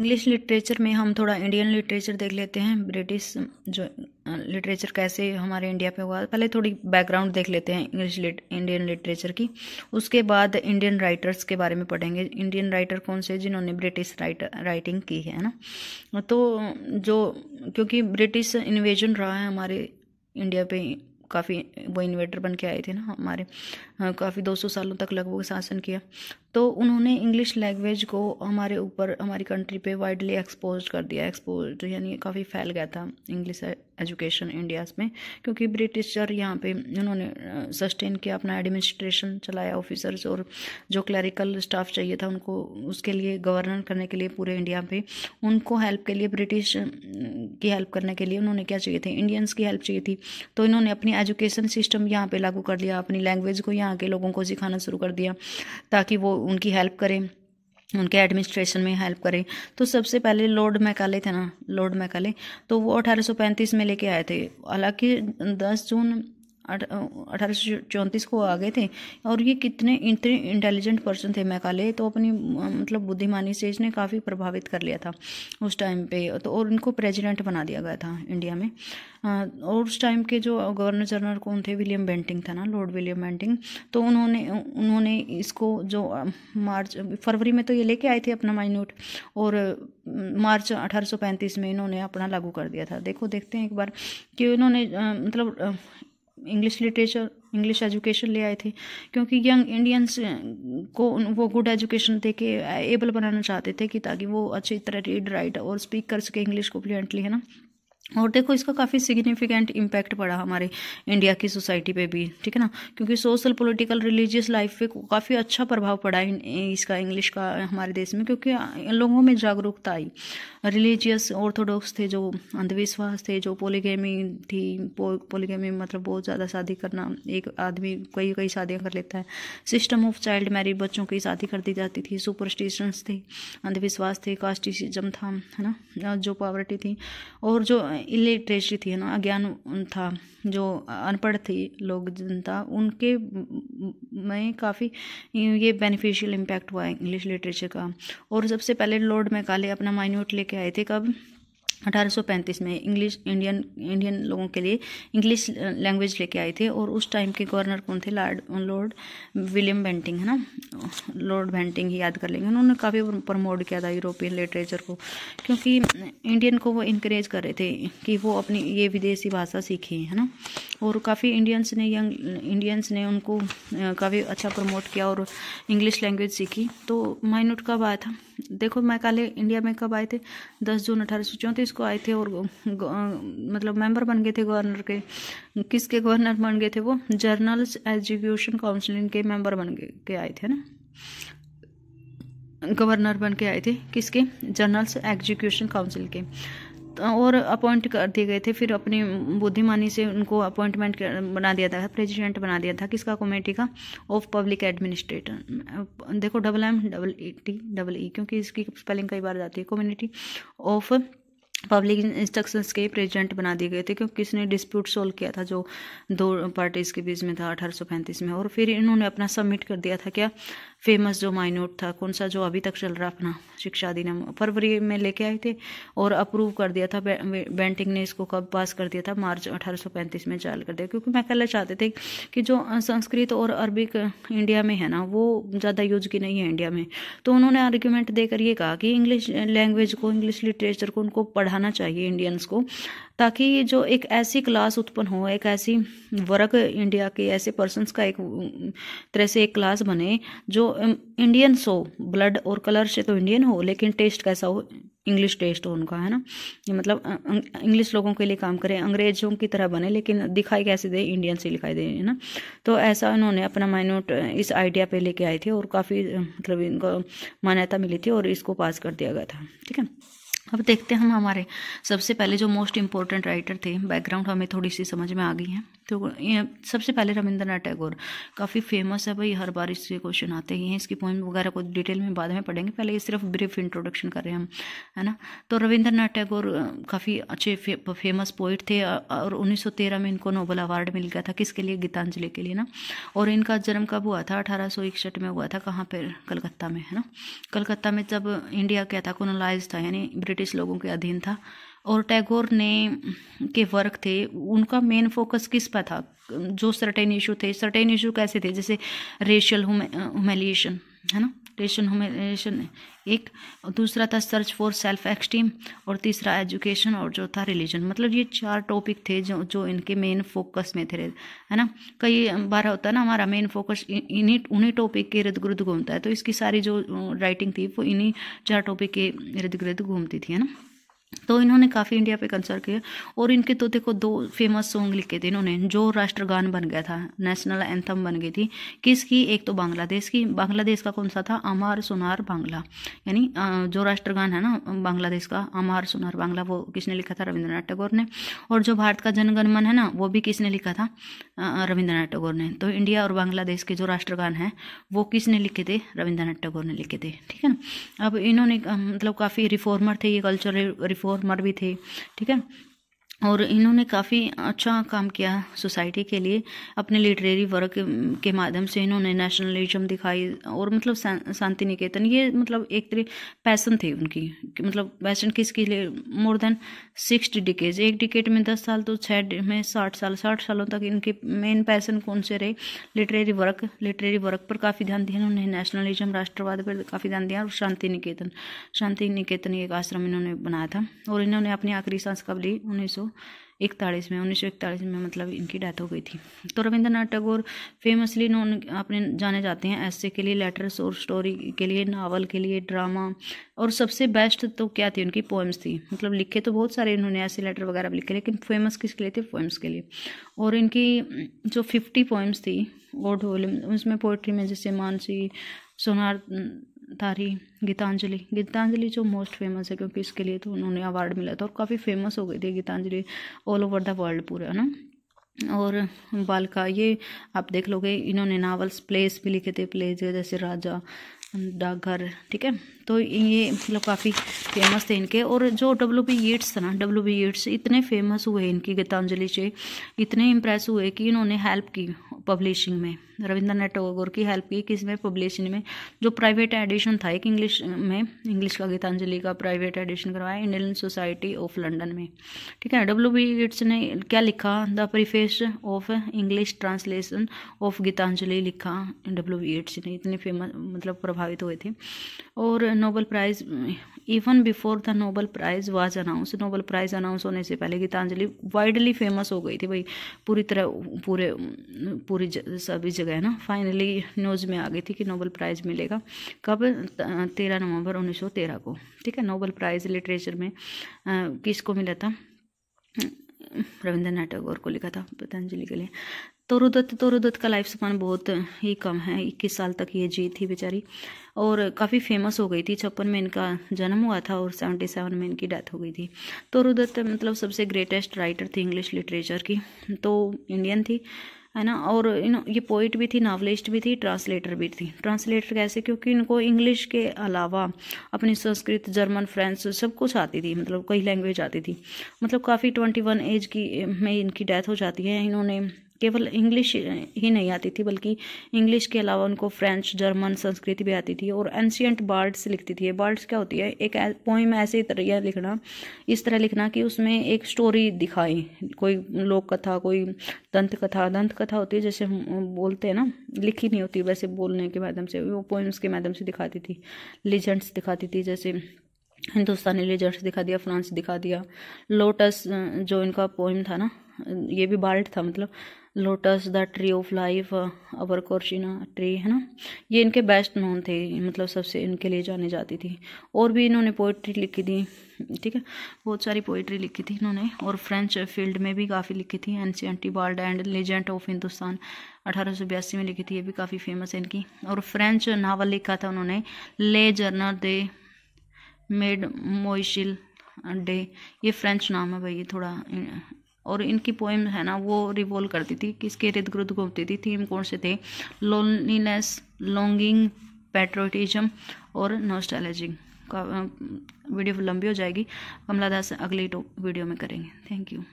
English literature में हम थोड़ा इंडियन लिटरेचर देख लेते हैं ब्रिटिश जो लिटरेचर कैसे हमारे इंडिया पे हुआ पहले थोड़ी बैकग्राउंड देख लेते हैं इंग्लिश इंडियन लिटरेचर की उसके बाद इंडियन राइटर्स के बारे में पढ़ेंगे इंडियन राइटर कौन से जिन्होंने ब्रिटिश राइटर राइटिंग की है ना तो जो क्योंकि ब्रिटिश इन्वेजन रहा है हमारे इंडिया पे काफ़ी वो इन्वेटर बन के आए थे ना हमारे काफ़ी 200 सालों तक लगभग शासन किया तो उन्होंने इंग्लिश लैंग्वेज को हमारे ऊपर हमारी कंट्री पे वाइडली एक्सपोज कर दिया एक्सपोज यानी काफ़ी फैल गया था इंग्लिश एजुकेशन इंडिया में क्योंकि ब्रिटिशर यहाँ पे उन्होंने सस्टेन किया अपना एडमिनिस्ट्रेशन चलाया ऑफिसर्स और जो क्लरिकल स्टाफ चाहिए था उनको उसके लिए गवर्नर करने के लिए पूरे इंडिया पे उनको हेल्प के लिए ब्रिटिश की हेल्प करने के लिए उन्होंने क्या चाहिए थे इंडियंस की हेल्प चाहिए थी तो इन्होंने अपनी एजुकेशन सिस्टम यहाँ पर लागू कर दिया अपनी लैंग्वेज को यहाँ के लोगों को सिखाना शुरू कर दिया ताकि वो उनकी हेल्प करें उनके एडमिनिस्ट्रेशन में हेल्प करें तो सबसे पहले लॉर्ड मैकाले थे ना लॉर्ड मैकाले तो वो 1835 में लेके आए थे हालांकि दस जून अठारह को आ गए थे और ये कितने इतने इंटेलिजेंट पर्सन थे मैकाले तो अपनी मतलब बुद्धिमानी से इसने काफ़ी प्रभावित कर लिया था उस टाइम पे तो और इनको प्रेसिडेंट बना दिया गया था इंडिया में और उस टाइम के जो गवर्नर जनरल कौन थे विलियम बेंटिंग था ना लॉर्ड विलियम बेंटिंग तो उन्होंने उन्होंने इसको जो मार्च फरवरी में तो ये लेके आए थे अपना माइन्यूट और मार्च 1835 में इन्होंने अपना लागू कर दिया था देखो देखते हैं एक बार कि उन्होंने मतलब इंग्लिश लिटरेचर इंग्लिश एजुकेशन ले आए थे क्योंकि यंग इंडियंस को वो गुड एजुकेशन दे के एबल बनाना चाहते थे कि ताकि वो अच्छी तरह रीड राइट और स्पीक कर सके इंग्लिश को फ्लुएंटली है ना और देखो इसका काफ़ी सिग्निफिकेंट इम्पैक्ट पड़ा हमारे इंडिया की सोसाइटी पे भी ठीक है ना क्योंकि सोशल पॉलिटिकल रिलीजियस लाइफ पे काफ़ी अच्छा प्रभाव पड़ा इन इसका इंग्लिश का हमारे देश में क्योंकि लोगों में जागरूकता आई रिलीजियस ऑर्थोडॉक्स थे जो अंधविश्वास थे जो पोलीगेमी थी पो, पोलीगेमी मतलब बहुत ज़्यादा शादी करना एक आदमी कई कई शादियाँ कर लेता है सिस्टम ऑफ चाइल्ड मैरिज बच्चों की शादी कर दी जाती थी सुपरस्टिशंस थे अंधविश्वास थे कास्टिसिज्म था है ना जो पॉवर्टी थी और जो इलिटरेसी थी ना अज्ञान था जो अनपढ़ थी लोग जनता उनके में काफ़ी ये बेनिफिशियल इम्पैक्ट हुआ है इंग्लिश लिटरेचर का और सबसे पहले लॉर्ड मैकाले अपना माइन्यूट लेके आए थे कब 1835 में इंग्लिश इंडियन इंडियन लोगों के लिए इंग्लिश लैंग्वेज लेके आए थे और उस टाइम के गवर्नर कौन थे लॉर्ड लॉर्ड विलियम बेंटिंग है ना लॉर्ड बेंटिंग ही याद कर लेंगे उन्होंने काफ़ी प्रमोट किया था यूरोपियन लिटरेचर को क्योंकि इंडियन को वो इनक्रेज कर रहे थे कि वो अपनी ये विदेशी भाषा सीखे है ना और काफ़ी इंडियंस ने यंग इंडियंस ने उनको काफ़ी अच्छा प्रमोट किया और इंग्लिश लैंग्वेज सीखी तो माइनूट कब आया था देखो मैं कल इंडिया में कब आए थे दस जून अठारह किस को आए थे और मतलब मेंबर बन गए थे गवर्नर के किसके गवर्नर बन गए थे वो जर्नल एजुकेशन काउंसिलिंग के मेंबर बन के आए थे ना गवर्नर बन के आए थे किसके जर्नल्स एग्जीक्यूशन काउंसिल के तो और अपॉइंट कर दिए गए थे फिर अपनी बुद्धिमानी से उनको अपॉइंटमेंट बना दिया था प्रेसिडेंट बना दिया था किसका कमेटी का ऑफ पब्लिक एडमिनिस्ट्रेटर देखो double M double E T double E क्योंकि इसकी स्पेलिंग कई बार जाती है कम्युनिटी ऑफ पब्लिक इंस्ट्रक्शंस के प्रेजेंट बना दिए गए थे क्योंकि किसने डिस्प्यूट सोल्व किया था जो दो पार्टीज़ के बीच में था अठारह में और फिर इन्होंने अपना सबमिट कर दिया था क्या फेमस जो माइनोट था कौन सा जो अभी तक चल रहा अपना शिक्षा अधिनियम फरवरी में लेके आए थे और अप्रूव कर दिया था बे, बेंटिंग ने इसको कब पास कर दिया था मार्च अठारह में चाल कर दिया क्योंकि मैं कहना चाहते थे कि जो संस्कृत और अरबिक इंडिया में है ना वो ज़्यादा यूज की नहीं है इंडिया में तो उन्होंने आर्ग्यूमेंट देकर ये कहा कि इंग्लिश लैंग्वेज को इंग्लिश लिटरेचर को उनको पढ़ा पढ़ाना चाहिए इंडियंस को ताकि जो एक ऐसी क्लास उत्पन्न हो एक ऐसी वर्ग इंडिया के ऐसे पर्सनस का एक तरह से एक क्लास बने जो इंडियंस हो ब्लड और कलर से तो इंडियन हो लेकिन टेस्ट कैसा हो इंग्लिश टेस्ट हो उनका है ना ये मतलब इंग्लिश अं, लोगों के लिए काम करें अंग्रेजों की तरह बने लेकिन दिखाई कैसे दे इंडियन से दिखाई दे है ना तो ऐसा इन्होंने अपना माइनोट इस आइडिया पे लेके आए थे और काफ़ी मतलब इनको मान्यता मिली थी और इसको पास कर दिया गया था ठीक है अब देखते हैं हम हमारे सबसे पहले जो मोस्ट इम्पोर्टेंट राइटर थे बैकग्राउंड हमें थोड़ी सी समझ में आ गई है तो सबसे पहले रविंद्रनाथ टैगोर काफ़ी फेमस है भाई हर बार इसके क्वेश्चन आते ही हैं इसकी पोइम वगैरह को डिटेल में बाद में पढ़ेंगे पहले ये सिर्फ ब्रीफ इंट्रोडक्शन कर रहे हैं हम है ना तो रविंद्रनाथ टैगोर काफ़ी अच्छे फे, फेमस पोइट थे और उन्नीस में इनको नोबल अवार्ड मिल गया था किसके लिए गीतांजलि के लिए ना और इनका जन्म कब हुआ था अठारह में हुआ था कहाँ पर कलकत्ता में है ना कलकत्ता में जब इंडिया क्या था कोनालाइज था यानी ब्रिटिश लोगों के अधीन था और टैगोर ने के वर्क थे उनका मेन फोकस किस पर था जो सर्टेन इशू थे सर्टेन इशू कैसे थे जैसे रेशियल ह्यूमेलिएशन है ना रेशन हमें रेशन एक दूसरा था सर्च फॉर सेल्फ एक्सटीम और तीसरा एजुकेशन और जो था रिलीजन मतलब ये चार टॉपिक थे जो जो इनके मेन फोकस में थे है ना कई बार होता है ना हमारा मेन फोकस इन्हीं उन्हीं टॉपिक के इर्द गिर्द घूमता है तो इसकी सारी जो राइटिंग थी वो इन्हीं चार टॉपिक के इर्द गिर्द घूमती थी है ना तो इन्होंने काफ़ी इंडिया पे कंसर्ट किया और इनके तो देखो दो फेमस सॉन्ग लिखे थे इन्होंने जो राष्ट्रगान बन गया था नेशनल एंथम बन गई थी किसकी एक तो बांग्लादेश की बांग्लादेश का कौन सा था अमार सुनार बांग्ला यानी जो राष्ट्रगान है ना बांग्लादेश का अमार सुनार बांग्ला वो किसने लिखा था रविंद्रनाथ टैगोर ने और जो भारत का जनगणमन है ना वो भी किसने लिखा था रविंद्रनाथ टैगोर ने तो इंडिया और बांग्लादेश के जो राष्ट्रगान हैं वो किसने लिखे थे रविंद्रनाथ टैगोर ने लिखे थे ठीक है ना अब इन्होंने मतलब काफ़ी रिफॉर्मर थे ये कल्चरल रिफॉर्मर भी थे ठीक है और इन्होंने काफ़ी अच्छा काम किया सोसाइटी के लिए अपने लिटरेरी वर्क के माध्यम से इन्होंने नेशनलिज्म दिखाई और मतलब शांति निकेतन ये मतलब एक तरह पैसन थे उनकी मतलब पैसन किसके लिए मोर देन सिक्सटी डिकेज एक डिकेट में दस साल तो छः में साठ साल साठ सालों तक इनके मेन पैसन कौन से रहे लिटरेरी वर्क लिटरेरी वर्क पर काफ़ी ध्यान दिया इन्होंने नेशनलिज्म राष्ट्रवाद पर काफ़ी ध्यान दिया और शांति निकेतन शांति निकेतन एक आश्रम इन्होंने बनाया था और इन्होंने अपनी आखिरी सांस कब ली उन्नीस सौ इकतालीस में उन्नीस में मतलब इनकी डेथ हो गई थी तो रविंद्रनाथ टैगोर फेमसली नॉन अपने जाने जाते हैं ऐसे के लिए लेटर और स्टोरी के लिए नावल के लिए ड्रामा और सबसे बेस्ट तो क्या थी उनकी पोएम्स थी मतलब लिखे तो बहुत सारे इन्होंने ऐसे लेटर वगैरह लिखे लेकिन फेमस किसके लिए थे पोएम्स के लिए और इनकी जो फिफ्टी पोएम्स थी ओड उसमें पोइट्री में जैसे मानसी सोनार तारी गीतांजलि गीतांजलि जो मोस्ट फेमस है क्योंकि इसके लिए तो उन्होंने अवार्ड मिला था और काफ़ी फेमस हो गई थी Gitanjali all over the world पूरा है ना और बालका ये आप देख लोगे इन्होंने नावल्स प्लेस भी लिखे थे प्लेस जैसे राजा डाकघर ठीक है तो ये मतलब काफ़ी फेमस थे इनके और जो डब्ल्यू बी येट्स था ना डब्ल्यू बी येट्स इतने फेमस हुए इनकी गीतांजलि से इतने इम्प्रेस हुए कि इन्होंने हेल्प की पब्लिशिंग में रविंद्रनाथ टैगोर की हेल्प की किसमें पब्लिशिंग में जो प्राइवेट एडिशन था एक इंग्लिश में इंग्लिश का गीतांजलि का प्राइवेट एडिशन करवाया इंडियन सोसाइटी ऑफ लंडन में ठीक है डब्ल्यू बी गेट्स ने क्या लिखा the preface of English translation of Gitanjali लिखा डब्ल्यू बी गेट्स ने इतने फेमस मतलब प्रभावित हुए थे और Nobel prize even before the Nobel prize was announce Nobel prize announce होने से पहले गीतांजलि वाइडली फेमस हो गई थी भाई पूरी तरह पूरे पूरी सभी जगह है ना फाइनली न्यूज़ में आ गई थी कि नोबल प्राइज़ मिलेगा कब तेरह नवंबर 1913 को ठीक है नोबल प्राइज़ लिटरेचर में किसको मिला था रविंद्रनाथ टैगोर को लिखा था पतंजलि के लिए तोरुदत्त तोरुदत्त का लाइफ स्पान बहुत ही कम है इक्कीस साल तक ये जी थी बेचारी और काफ़ी फेमस हो गई थी छप्पन में इनका जन्म हुआ था और सेवेंटी सेवन में इनकी डेथ हो गई थी तोरुदत्त मतलब सबसे ग्रेटेस्ट राइटर थी इंग्लिश लिटरेचर की तो इंडियन थी है ना और इन ये पोइट भी थी नावलिस्ट भी थी ट्रांसलेटर भी थी ट्रांसलेटर कैसे क्योंकि इनको इंग्लिश के अलावा अपनी संस्कृत जर्मन फ्रेंच सब कुछ आती थी मतलब कई लैंग्वेज आती थी मतलब काफ़ी ट्वेंटी वन एज की में इनकी डेथ हो जाती है इन्होंने केवल इंग्लिश ही नहीं आती थी बल्कि इंग्लिश के अलावा उनको फ्रेंच जर्मन संस्कृत भी आती थी और एंशियंट बार्ड्स लिखती थी बार्ड्स क्या होती है एक पोइम ऐसे तरह लिखना इस तरह लिखना कि उसमें एक स्टोरी दिखाए कोई लोक कथा कोई दंत कथा दंत कथा होती है जैसे हम बोलते हैं ना लिखी नहीं होती वैसे बोलने के माध्यम से वो पोइम्स के माध्यम से दिखाती थी लीजेंड्स दिखाती थी जैसे हिंदुस्तानी लेजर्स दिखा दिया फ्रांस दिखा दिया लोटस जो इनका पोइम था ना ये भी बाल्ट था मतलब lotus the tree of life our कोर्शिना ट्री है ना ये इनके बेस्ट नोन थे मतलब सबसे इनके लिए जानी जाती थी और भी इन्होंने पोइट्री लिखी थी ठीक है बहुत सारी पोइट्री लिखी थी इन्होंने और फ्रेंच फील्ड में भी काफ़ी लिखी थी ancient ballads and legends of Hindustan अठारह में लिखी थी ये भी काफ़ी फेमस है इनकी और फ्रेंच नावल लिखा था उन्होंने ले जर्नर दे मेड मोइशिल डे ये फ्रेंच नाम है भाई ये थोड़ा और इनकी पोएम है ना वो रिवॉल्व करती थी किसके रिद गिर्द घूमती थी थीम कौन से थे लोनलीनेस लॉन्गिंग पेट्रोटिज्म और नोस्टैलेजिंग का वीडियो लंबी हो जाएगी कमला दास अगली वीडियो में करेंगे थैंक यू